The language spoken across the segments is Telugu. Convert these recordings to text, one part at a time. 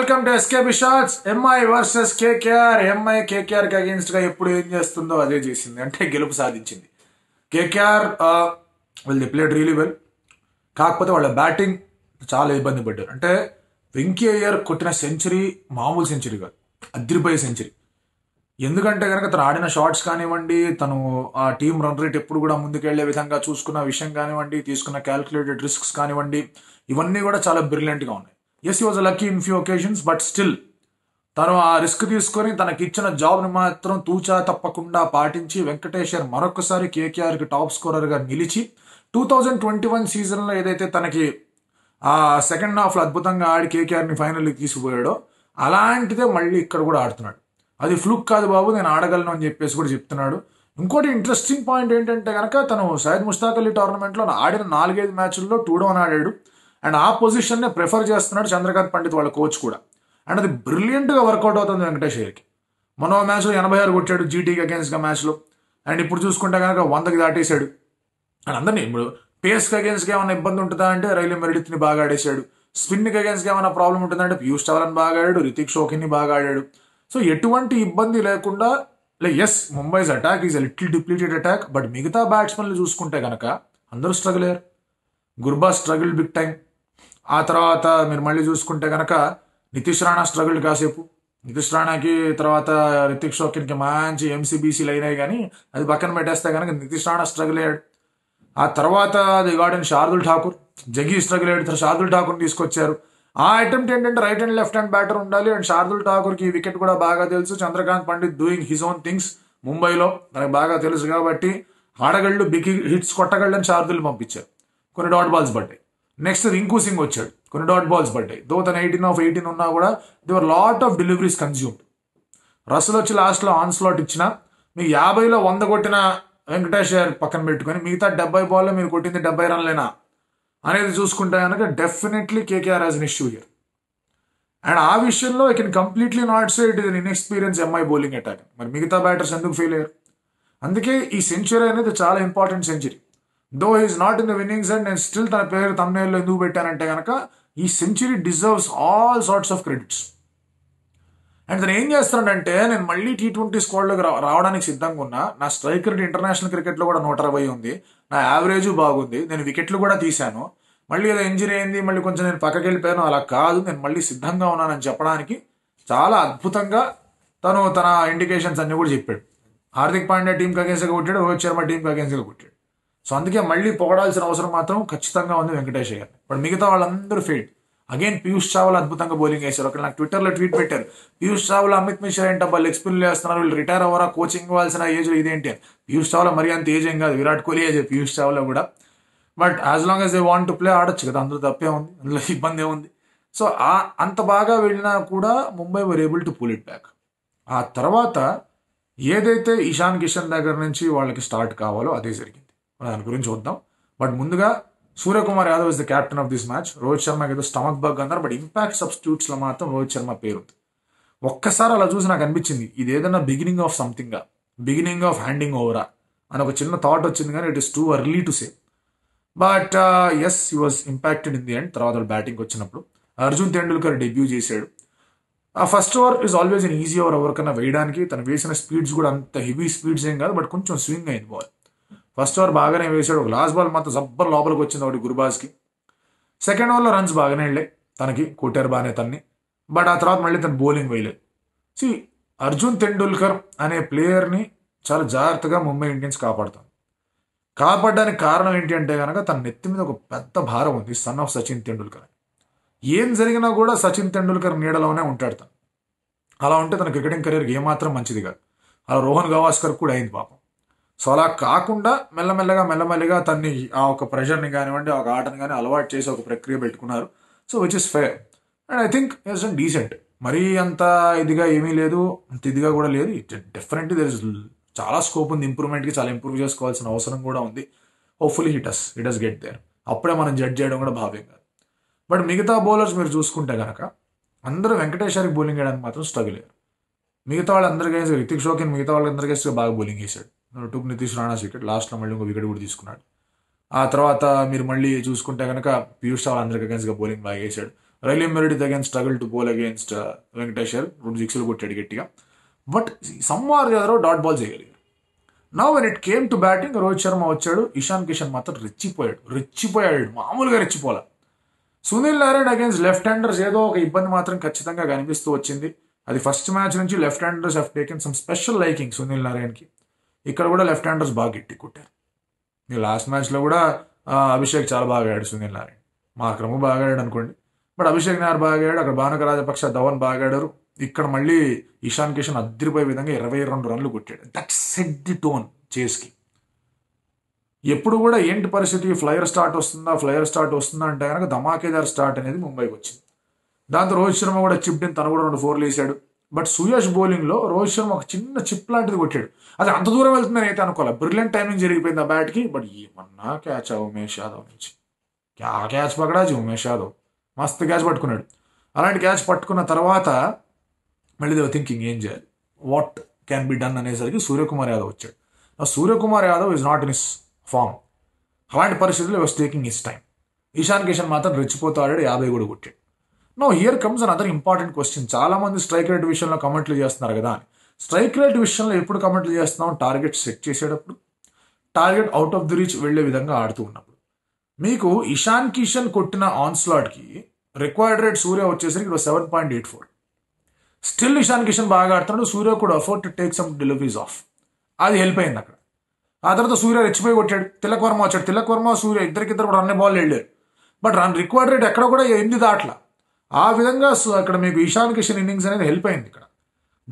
welcome to SKB shorts MI versus KKR MI against గా ఎప్పుడు ఏం చేస్తుందో అదే చేసింది అంటే గెలుపు సాధించింది KKR will the played really well కాకపోతే వాళ్ళ బ్యాటింగ్ చాలా ఇబ్బంది పడ్డారు అంటే వెంకీ అయ్యర్ కొట్టిన సెంచరీ మామూలు సెంచరీ కాదు అద్దరిపోయే సెంచరీ ఎందుకంటే కనుక తను ఆడిన షాట్స్ కానివ్వండి తను ఆ టీం రన్ రేట్ ఎప్పుడు కూడా ముందుకెళ్లే విధంగా చూసుకున్న విషయం కానివ్వండి తీసుకున్న క్యాల్కులేటెడ్ రిస్క్స్ కానివ్వండి ఇవన్నీ కూడా చాలా బ్రిలియంట్గా ఉన్నాయి as was lucky in few occasions but still తను ఆ రిస్క్ తీసుకొని తనకి ఇచ్చిన జాబ్ని మాత్రం తూచా తప్పకుండా పాటించి వెంకటేశ్వర్ మరొకసారి కేకేఆర్కి టాప్ స్కోరర్గా నిలిచి టూ థౌజండ్ ట్వంటీ వన్ సీజన్లో ఏదైతే తనకి ఆ సెకండ్ హాఫ్లో అద్భుతంగా ఆడి కేకేఆర్ని ఫైనల్కి తీసుకుపోయాడో అలాంటిదే మళ్ళీ ఇక్కడ కూడా ఆడుతున్నాడు అది ఫ్లూక్ కాదు బాబు నేను ఆడగలను అని చెప్పేసి కూడా చెప్తున్నాడు ఇంకోటి ఇంట్రెస్టింగ్ పాయింట్ ఏంటంటే కనుక తను సయద్ ముస్తాక్ అలీ టోర్నమెంట్లో ఆడిన నాలుగైదు మ్యాచ్ల్లో టూ డౌన్ ఆడాడు అండ్ ఆ పొజిషన్నే ప్రిఫర్ చేస్తున్నాడు చంద్రకాంత్ పండిత్ వాళ్ళ కోచ్ కూడా అండ్ అది బ్రిలియంట్గా వర్కౌట్ అవుతుంది వెంకటేష్ అయ్యర్కి మనో మ్యాచ్లో ఎనభై ఆరు కొట్టాడు జీటీకి అగేన్స్ట్గా మ్యాచ్లో అండ్ ఇప్పుడు చూసుకుంటే కనుక వందకి దాటేశాడు అండ్ అందరినీ ఇప్పుడు పేస్కి అగేన్స్ట్గా ఏమైనా ఇబ్బంది ఉంటుందా అంటే రైలు మెరిడిత్ని బాగా ఆడేశాడు స్పిన్కి అగేన్స్ట్గా ఏమైనా ప్రాబ్లం ఉంటుందా అంటే పీయూష్ చవరన్ బాగా ఆడాడు రితిక్ షోకిని బాగా ఆడాడు సో ఎటువంటి ఇబ్బంది లేకుండా like as Mumbai's attack is little depleted attack but మిగతా బ్యాట్స్మెన్లు చూసుకుంటే కనుక అందరూ స్ట్రగుల్ అయ్యారు గుర్బా స్ట్రగుల్ బిగ్ టైం ఆ తర్వాత మీరు మళ్ళీ చూసుకుంటే కనుక నితీష్ రాణా స్ట్రగుల్ కాసేపు నితీష్ రాణాకి తర్వాత రితిక్ షోకిన్కి మంచి ఎంసీబీసీలు అయినాయి కానీ అది పక్కన పెట్టేస్తే కనుక నితీష్ రాణా స్ట్రగుల్ అయ్యాడు ఆ తర్వాత అది గార్డెన్ శార్దుల్ ఠాకూర్ జగ్గి స్ట్రగుల్ అయ్యాడు శార్దుల్ ఠాకూర్ని తీసుకొచ్చారు ఆ అటెంప్ట్ ఏంటంటే right and left hand batter ఉండాలి అండ్ శార్దుల్ ఠాకూర్కి ఈ వికెట్ కూడా బాగా తెలుసు Chandrakant Pandit doing his own things ముంబైలో తనకు బాగా తెలుసు కాబట్టి ఆడగళ్ళు బిగ్ హిట్స్ కొట్టగళ్ళని శార్దులు పంపించారు కొన్ని డాట్ బాల్స్ పడ్డాయి నెక్స్ట్ రింకు సింగ్ వచ్చాడు కొన్ని డాట్ బాల్స్ పడ్డాయి దో తన ఎయిటీన్ ఆఫ్ ఎయిటీన్ ఉన్నా కూడా are lot of deliveries consumed Russell వచ్చి లాస్ట్లో ఆన్ స్లాట్ ఇచ్చిన మీకు యాభైలో వంద కొట్టిన వెంకటేష్ పక్కన పెట్టుకొని మిగతా డెబ్బై బాల్లో మీరు కొట్టింది డెబ్బై రన్లేనా అనేది చూసుకుంటే కనుక definitely KKR has an issue year and ఆ విషయంలో I can completely not say it is an inexperience MI bowling attack మరి మిగతా బ్యాటర్స్ ఎందుకు ఫెయిల్ అయ్యారు అందుకే ఈ సెంచరీ అనేది చాలా important century though he's not in the winnings and నేను స్టిల్ తన పేరు తమ్నేల్లో ఎందుకు పెట్టానంటే కనుక ఈ century deserves all sorts of credits and తను ఏం చేస్తున్నాడంటే నేను మళ్ళీ టీ ట్వంటీ స్క్వాడ్లోకి రావడానికి సిద్ధంగా ఉన్నా నా స్ట్రైక్ రేట్ ఇంటర్నేషనల్ క్రికెట్లో కూడా నూట అరవై ఉంది నా యావరేజ్ బాగుంది నేను వికెట్లు కూడా తీశాను మళ్ళీ ఏదో ఇంజరీ అయింది మళ్ళీ కొంచెం నేను పక్కకి వెళ్ళిపోయాను అలా కాదు నేను మళ్ళీ సిద్ధంగా ఉన్నానని చెప్పడానికి చాలా అద్భుతంగా తను తన ఇండికేషన్స్ అన్నీ కూడా చెప్పాడు హార్దిక్ పాండ్యా టీంకి అగేన్స్గా కొట్టాడు రోహిత్ శర్మ టీంకి అగేన్స్గా కొట్టాడు సో అందుకే మళ్ళీ పొగడాల్సిన అవసరం మాత్రం ఖచ్చితంగా ఉంది వెంకటేష్ గారు మిగతా వాళ్ళందరూ ఫీల్డ్ అగైన్ పీయూష్ చావల్ అద్భుతంగా బౌలింగ్ వేశారు అక్కడ నాకు ట్విట్టర్లో ట్వీట్ పెట్టారు పీయూష్ చావల్ అమిత్ మిశ్రా ఏంటబ్బా లెగ్ స్పిన్ చేస్తున్నారు వీళ్ళు రిటైర్ అవ్వరా కోచింగ్ ఇవ్వాల్సిన ఏజ్ ఇదేంటి పీయూష్ చావలా మరి అంత ఏజ్ ఏం కాదు విరాట్ కోహ్లీ ఏజ్ పీయూష్ చావలా కూడా but as long as a want to play ఆడొచ్చు కదా అందులో తప్పే ఉంది అందులో ఇబ్బంది ఏముంది సో ఆ అంత బాగా వెళ్ళినా కూడా Mumbai were able to pull it back ఆ తర్వాత ఏదైతే ఇషాన్ కిషన్ దగ్గర నుంచి వాళ్ళకి స్టార్ట్ కావాలో అదే జరిగింది మనం దాని గురించి చూద్దాం బట్ ముందుగా Suryakumar Yadav is the captain of this match Rohit Sharma ఏదో స్టమక్ బగ్ అన్నారు బట్ ఇంపాక్ట్ లో మాత్రం రోహిత్ శర్మ పేరు ఒక్కసారి అలా చూసి నాకు అనిపించింది ఇది ఏదైనా బిగినింగ్ ఆఫ్ సంథింగ్గా బిగినింగ్ ఆఫ్ హ్యాండింగ్ ఓవరా అని ఒక చిన్న థాట్ వచ్చింది కానీ it is too early to say but as you was impacted in the end తర్వాత బ్యాటింగ్ వచ్చినప్పుడు అర్జున్ తెండూల్కర్ డెబ్యూ చేశాడు ఆ first over is always an easy over ఎవరికైనా వేయడానికి తను వేసిన స్పీడ్స్ కూడా అంత హెవీ స్పీడ్స్ ఏం కాదు బట్ కొంచెం స్వింగ్ అయింది బాల్ ఫస్ట్ ఓవర్ బాగానే వేశాడు ఒక లాస్ట్ బాల్ మాత్రం సబ్బర్ లోపలికి వచ్చింది ఒకటి గురుబాజ్కి సెకండ్ ఓవర్లో రన్స్ బాగానే వెళ్ళాయి తనకి కొట్టారు బాగానే తన్ని బట్ ఆ తర్వాత మళ్ళీ తను బౌలింగ్ వేయలేదు సి అర్జున్ తెండూల్కర్ అనే ప్లేయర్ని చాలా జాగ్రత్తగా ముంబై ఇండియన్స్ కాపాడుతుంది కాపాడడానికి కారణం ఏంటి అంటే కనుక తన నెత్తి మీద ఒక పెద్ద భారం ఉంది సన్ ఆఫ్ సచిన్ తెండూల్కర్ ఏం జరిగినా కూడా సచిన్ తెండూల్కర్ నీడలోనే ఉంటాడు తను అలా ఉంటే తన క్రికెటింగ్ కెరీర్కి ఏమాత్రం మంచిది కాదు అలా రోహన్ గవాస్కర్ కూడా అయింది పాపం సో అలా కాకుండా మెల్లమెల్లగా మెల్లమెల్లగా తన్ని ఆ ఒక ప్రెషర్ని కానివ్వండి ఒక ఆటని కానీ అలవాటు చేసి ఒక ప్రక్రియ పెట్టుకున్నారు so which is fair and I think it's decent మరీ అంత ఇదిగా ఏమీ లేదు అంత ఇదిగా కూడా లేదు డెఫినెట్లీ దర్ ఇస్ చాలా స్కోప్ ఉంది ఇంప్రూవ్మెంట్కి చాలా ఇంప్రూవ్ చేసుకోవాల్సిన అవసరం కూడా ఉంది hopefully it as get there అప్పుడే మనం జడ్జ్ చేయడం కూడా భావ్యం కాదు బట్ మిగతా బౌలర్స్ మీరు చూసుకుంటే కనుక అందరూ వెంకటేశ్వరికి బౌలింగ్ వేయడానికి మాత్రం స్ట్రగుల్ అయ్యారు మిగతా వాళ్ళందరికీ రితిక్ షోకిన్ మిగతా వాళ్ళందరికీ బాగా బౌలింగ్ వేశాడు టుక్ నితీష్ రాణా వికెట్ లాస్ట్లో మళ్ళీ ఇంకో వికెట్ కూడా తీసుకున్నాడు ఆ తర్వాత మీరు మళ్ళీ చూసుకుంటే కనుక పీయూష్ చావల్ అందరికి అగేన్స్ట్గా బౌలింగ్ బాగా వేసాడు Riley Meredith again struggle to bowl against Venkateshwar రెండు సిక్స్లు కొట్టాడు గట్టిగా బట్ సమ్మార్ ఎవరో డాట్ బాల్ చేయగలిగారు నా when it came to batting Rohit Sharma వచ్చాడు ఇషాన్ కిషన్ మాత్రం రెచ్చిపోయాడు రెచ్చిపోయాడు మామూలుగా రెచ్చిపోలే Sunil Narayan against left handers ఏదో ఒక ఇబ్బంది మాత్రం ఖచ్చితంగా కనిపిస్తూ వచ్చింది అది ఫస్ట్ మ్యాచ్ నుంచి left handers have taken some special liking Sunil నారాయణకి ఇక్కడ కూడా లెఫ్ట్ హ్యాండర్స్ బాగా గట్టి కొట్టారు నేను లాస్ట్ మ్యాచ్లో కూడా అభిషేక్ చాలా బాగా ఆడు సునీల్ నారాయణ మార్క్రమ్ బాగా ఆడాడు అనుకోండి బట్ అభిషేక్ నాయర్ బాగా ఆడాడు అక్కడ బానక రాజపక్ష ధవన్ బాగా ఆడారు ఇక్కడ మళ్ళీ ఇషాన్ కిషన్ అద్దరిపోయే విధంగా ఇరవై రెండు రన్లు కొట్టాడు దట్ సెట్ ది టోన్ చేస్కి ఎప్పుడు కూడా ఏంటి పరిస్థితి ఫ్లయర్ స్టార్ట్ వస్తుందా ఫ్లయర్ స్టార్ట్ వస్తుందా అంటే కనుక ధమాకేదార్ స్టార్ట్ అనేది ముంబైకి వచ్చింది దాంతో రోహిత్ శర్మ కూడా చిప్డిన్ తను కూడా రెండు ఫోర్లు వేసాడు బట్ సుయష్ బౌలింగ్లో రోహిత్ శర్మ ఒక చిన్న చిప్ లాంటిది కొట్టాడు అది అంత దూరం వెళ్తుందని అయితే అనుకోవాలి బ్రిలియంట్ టైమింగ్ జరిగిపోయింది ఆ బ్యాట్కి బట్ ఏమన్నా క్యాచ్ ఉమేష్ యాదవ్ నుంచి క్యా క్యాచ్ పకడాజీ ఉమేష్ యాదవ్ మస్తు క్యాచ్ పట్టుకున్నాడు అలాంటి క్యాచ్ పట్టుకున్న తర్వాత మళ్ళీ దేవ థింకింగ్ ఏం చేయాలి వాట్ క్యాన్ బి డన్ అనేసరికి సూర్యకుమార్ యాదవ్ వచ్చాడు ఆ Suryakumar Yadav is not in is form అలాంటి పరిస్థితుల్లో was taking is time Ishan Kishan మాత్రం రెచ్చిపోతాడు యాభై కూడా కొట్టాడు no here comes another important question మంది స్ట్రైక్ రేట్ విషయంలో కమెంట్లు చేస్తున్నారు కదా అని స్ట్రైక్ రేట్ విషయంలో ఎప్పుడు కమెంట్లు చేస్తున్నాం టార్గెట్ సెట్ చేసేటప్పుడు target out of the reach వెళ్లే విధంగా ఆడుతూ ఉన్నప్పుడు మీకు ఇషాన్ కిషన్ కొట్టిన ఆన్స్లాట్కి రిక్వైర్డ్ రేట్ సూర్య వచ్చేసరికి seven point eight four still Ishan Kishan బాగా ఆడుతున్నాడు సూర్య కూడా afford to take some deliveries off అది హెల్ప్ అయింది అక్కడ ఆ తర్వాత సూర్య రెచ్చిపోయి కొట్టాడు తిలక్ వర్మ వచ్చాడు తిలక్ వర్మ సూర్య ఇద్దరికిద్దరు కూడా రన్నే బాల్ వెళ్ళారు బట్ రన్ రిక్వైర్డ్ రేట్ ఎక్కడ కూడా ఎనిమిది దాట్లా ఆ విధంగా అక్కడ మీకు ఇషాన్ కిషన్ ఇన్నింగ్స్ అనేది హెల్ప్ అయింది ఇక్కడ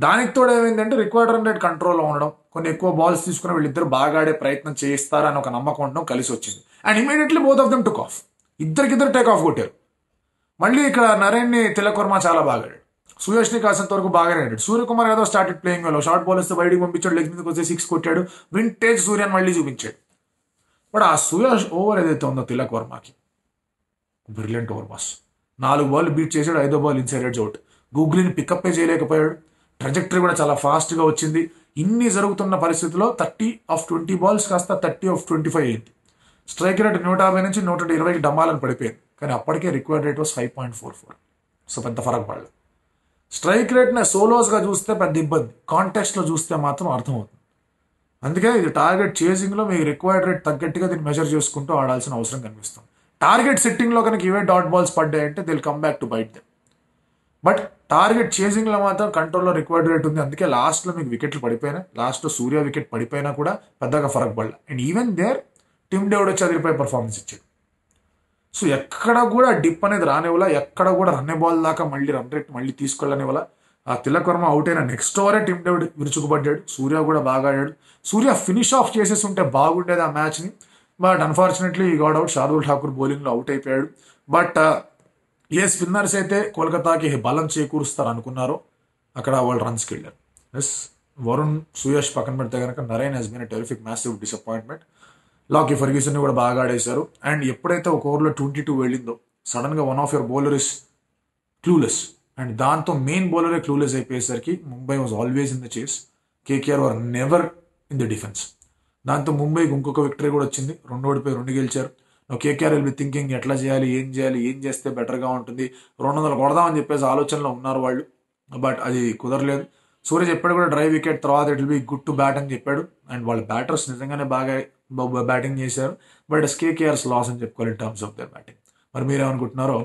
దానికి తోడు ఏమైందంటే రిక్వైర్డ్ రన్ రేట్ కంట్రోల్లో ఉండడం కొన్ని ఎక్కువ బాల్స్ తీసుకుని వీళ్ళిద్దరు బాగా ఆడే ప్రయత్నం చేయిస్తారని ఒక నమ్మకం ఉండడం కలిసి వచ్చింది and immediately both of them took off ఇద్దరికిద్దరు టేక్ ఆఫ్ కొట్టారు మళ్ళీ ఇక్కడ నరేన్ తిలక్ చాలా బాగా ఆడాడు సుయష్ని కాసంత వరకు బాగానే ఆడాడు Suryakumar Yadav started playing well short ball వస్తే బయటికి పంపించాడు లెగ్ మీదకి వచ్చి సిక్స్ కొట్టాడు వింటేజ్ సూర్యన్ మళ్ళీ చూపించాడు బట్ ఆ సుయష్ ఓవర్ ఏదైతే ఉందో తిలక్ వర్మకి బ్రిలియంట్ ఓవర్ బాస్ నాలుగు బాల్ బీట్ చేశాడు ఐదో బాల్ ఇన్సైడ్ ఎడ్జ్ అవుట్ గూగ్లీని పికప్పే చేయలేకపోయాడు ట్రజెక్టరీ కూడా చాలా ఫాస్ట్గా వచ్చింది ఇన్ని జరుగుతున్న పరిస్థితిలో థర్టీ ఆఫ్ ట్వంటీ బాల్స్ కాస్త థర్టీ ఆఫ్ ట్వంటీ ఫైవ్ అయింది స్ట్రైక్ రేట్ నూట యాభై నుంచి నూట ఇరవైకి డమ్మాలని పడిపోయింది కానీ అప్పటికే required rate was five point four four so పెద్ద ఫరక్ పడలేదు స్ట్రైక్ రేట్ని సోలోస్గా చూస్తే పెద్ద ఇబ్బంది కాంటెక్స్ట్లో చూస్తే మాత్రం అర్థమవుతుంది అందుకే ఇది టార్గెట్ చేసింగ్లో మీ రిక్వైర్డ్ రేట్ తగ్గట్టుగా దీన్ని మెజర్ చేసుకుంటూ ఆడాల్సిన అవసరం కనిపిస్తుంది టార్గెట్ సెట్టింగ్లో కనుక ఇవే డాట్ బాల్స్ పడ్డాయంటే they'll come back to bite them but target చేసింగ్లో మాత్రం కంట్రోల్లో రిక్వైర్డ్ రేట్ ఉంది అందుకే లాస్ట్లో మీకు వికెట్లు పడిపోయినాయి లాస్ట్లో సూర్య వికెట్ పడిపోయినా కూడా పెద్దగా ఫరక్ పడలే and even there Tim David వచ్చి అదిరిపోయి పర్ఫార్మెన్స్ ఇచ్చాడు సో ఎక్కడ కూడా డిప్ అనేది రానివ్వాల ఎక్కడ కూడా రన్నే బాల్ దాకా మళ్ళీ రన్ రేట్ మళ్ళీ తీసుకెళ్ళనివ్వాల ఆ తిలక్ వర్మ అవుట్ అయిన నెక్స్ట్ ఓవరే టిమ్ డేవిడ్ విరుచుకుపడ్డాడు సూర్య కూడా బాగా ఆడాడు సూర్య ఫినిష్ ఆఫ్ చేసేసి ఉంటే బాగుండేది ఆ మ్యాచ్ని బట్ అన్ఫార్చునేట్లీ ఈ గాడ్అవుట్ అవుట్ షార్దుల్ ఠాకూర్ బౌలింగ్లో అవుట్ అయిపోయాడు బట్ ఏ స్పిన్నర్స్ అయితే కోల్కతాకి బలం చేకూరుస్తారు అనుకున్నారో అక్కడ వాళ్ళు రన్స్కి వెళ్ళారు ఎస్ వరుణ్ సుయష్ పక్కన పెడితే కనుక Narine he's been terrific massive disappointment Lockie Ferguson కూడా బాగా ఆడేశారు అండ్ ఎప్పుడైతే ఒక ఓవర్లో ట్వంటీ టూ వెళ్ళిందో సడన్గా one of your bowler is clueless and దాంతో మెయిన్ బౌలరే క్లూలెస్ అయిపోయేసరికి Mumbai was always in the chase KKR are never in the defence దాంతో ముంబైకి ఇంకొక విక్టరీ కూడా వచ్చింది రెండు ఓడిపోయి రెండు గెలిచారు కేకేఆర్ విల్ బి థింకింగ్ ఎట్లా చేయాలి ఏం చేయాలి ఏం చేస్తే బెటర్గా ఉంటుంది రెండు వందలు కొడదామని చెప్పేసి ఆలోచనలో ఉన్నారు వాళ్ళు బట్ అది కుదరలేదు సూర్య చెప్పాడు కూడా డ్రైవ్ వికెట్ తర్వాత it will be good to bat అని చెప్పాడు అండ్ వాళ్ళ బ్యాటర్స్ నిజంగానే బాగా బ్యాటింగ్ చేశారు బట్ ఇట్స్ కేకేఆర్స్ లాస్ అని చెప్పుకోవాలి in terms of their batting మరి మీరేమనుకుంటున్నారో